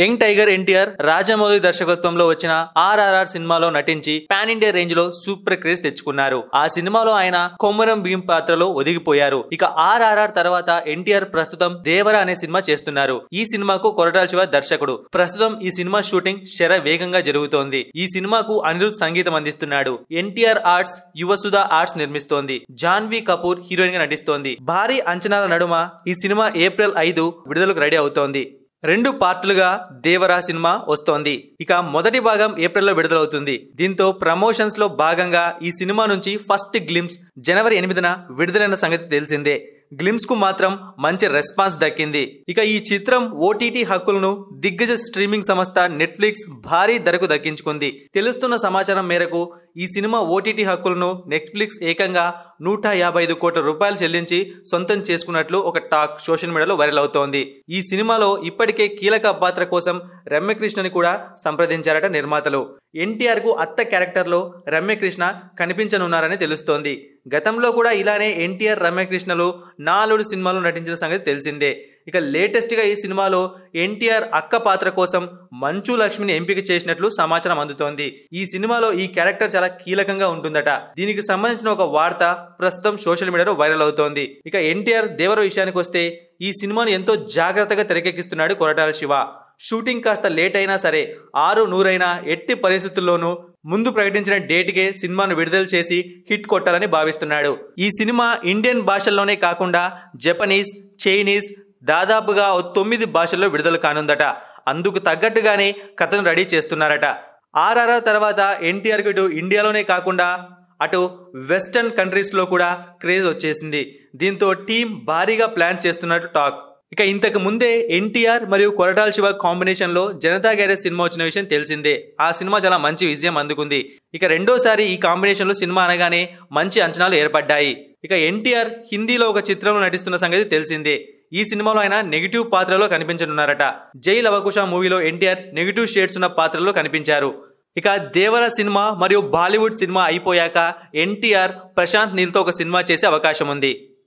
young tiger NTR Rajamouli దర్శకత్వంలో వచ్చిన RRR సినిమాలో నటించి పాన్ ఇండియా రేంజ్ లో సూపర్ క్రేజ్ తెచ్చుకున్నారు ఆ సినిమాలో ఆయన కొమ్మరం భీం పాత్రలో ఒదిగిపోయారు ఇక ఆర్ఆర్ఆర్ తర్వాత ఎన్టీఆర్ ప్రస్తుతం దేవర అనే సినిమా చేస్తున్నారు ఈ సినిమాకు కొరటాల శివ దర్శకుడు ప్రస్తుతం ఈ సినిమా షూటింగ్ శర వేగంగా జరుగుతోంది ఈ సినిమాకు అనిరుద్ సంగీతం అందిస్తున్నాడు ఎన్టీఆర్ ఆర్ట్స్ యువసుధ ఆర్ట్స్ నిర్మిస్తోంది జాన్వి కపూర్ హీరోయిన్ గా నటిస్తోంది భారీ అంచనాల నడుమ ఈ సినిమా ఏప్రిల్ ఐదు విడుదలకు రెడీ అవుతోంది రెండు పార్టులుగా దేవరా సినిమా వస్తోంది ఇక మొదటి భాగం ఏప్రిల్లో విడుదలవుతుంది దీంతో ప్రమోషన్స్ లో భాగంగా ఈ సినిమా నుంచి ఫస్ట్ గ్లిమ్స్ జనవరి ఎనిమిదిన విడుదలైన సంగతి తెలిసిందే గ్లిమ్స్ కు మాత్రం మంచి రెస్పాన్స్ దక్కింది ఇక ఈ చిత్రం ఓటీటీ హక్కులను దిగ్గజ స్ట్రీమింగ్ సంస్థ నెట్ఫ్లిక్స్ భారీ ధరకు దక్కించుకుంది తెలుస్తున్న సమాచారం మేరకు ఈ సినిమా ఓటీటీ హక్కులను నెట్ఫ్లిక్స్ ఏకంగా నూట యాభై ఐదు కోట్ల రూపాయలు చెల్లించి సొంతం చేసుకున్నట్లు ఒక టాక్ సోషల్ మీడియాలో వైరల్ అవుతోంది ఈ సినిమాలో ఇప్పటికే కీలక పాత్ర కోసం రమ్యకృష్ణని కూడా సంప్రదించారట నిర్మాతలు ఎన్టీఆర్కు అత్త క్యారెక్టర్లో రమ్యకృష్ణ కనిపించనున్నారని తెలుస్తోంది గతంలో కూడా ఇలానే ఎన్టీఆర్ రమ్యకృష్ణలు నాలుడు సినిమాలో నటించిన సంగతి తెలిసిందే ఇక లేటెస్ట్గా ఈ సినిమాలో ఎన్టీఆర్ అక్క పాత్ర కోసం మంచు లక్ష్మిని ఎంపిక చేసినట్లు సమాచారం అందుతోంది ఈ సినిమాలో ఈ క్యారెక్టర్ చాలా కీలకంగా ఉంటుందట దీనికి సంబంధించిన ఒక వార్త ప్రస్తుతం సోషల్ మీడియాలో వైరల్ అవుతోంది ఇక ఎన్టీఆర్ దేవర విషయానికి వస్తే ఈ సినిమాను ఎంతో జాగ్రత్తగా తెరకెక్కిస్తున్నాడు కొరటాల శివ షూటింగ్ కాస్త లేట్ అయినా సరే ఆరు నూరైనా ఎట్టి పరిస్థితుల్లోనూ ముందు ప్రకటించిన డేట్కే సినిమాను విడుదల చేసి హిట్ కొట్టాలని భావిస్తున్నాడు ఈ సినిమా ఇండియన్ భాషల్లోనే కాకుండా జపనీస్ చైనీస్ దాదాపుగా తొమ్మిది భాషల్లో విడుదల కానుందట అందుకు తగ్గట్టుగానే కథను రెడీ చేస్తున్నారట ఆర్ఆర్ఆర్ తర్వాత ఎన్టీఆర్ ఇటు ఇండియాలోనే కాకుండా అటు వెస్టర్న్ కంట్రీస్లో కూడా క్రేజ్ వచ్చేసింది దీంతో టీం భారీగా ప్లాన్ చేస్తున్నట్టు టాక్ ఇక ఇంతకు ముందే ఎన్టీఆర్ మరియు కొరటాల్ శివ కాంబినేషన్లో జనతా గ్యారేజ్ సినిమా వచ్చిన విషయం తెలిసిందే ఆ సినిమా చాలా మంచి విజయం అందుకుంది ఇక రెండోసారి ఈ కాంబినేషన్లో సినిమా అనగానే మంచి అంచనాలు ఏర్పడ్డాయి ఇక ఎన్టీఆర్ హిందీలో ఒక చిత్రంలో నటిస్తున్న సంగతి తెలిసిందే ఈ సినిమాలో ఆయన నెగిటివ్ పాత్రలో కనిపించనున్నారట జై లవకుష మూవీలో ఎన్టీఆర్ నెగిటివ్ షేడ్స్ ఉన్న పాత్రలో కనిపించారు ఇక దేవర సినిమా మరియు బాలీవుడ్ సినిమా అయిపోయాక ఎన్టీఆర్ ప్రశాంత్ నీల్తో ఒక సినిమా చేసే అవకాశం ఉంది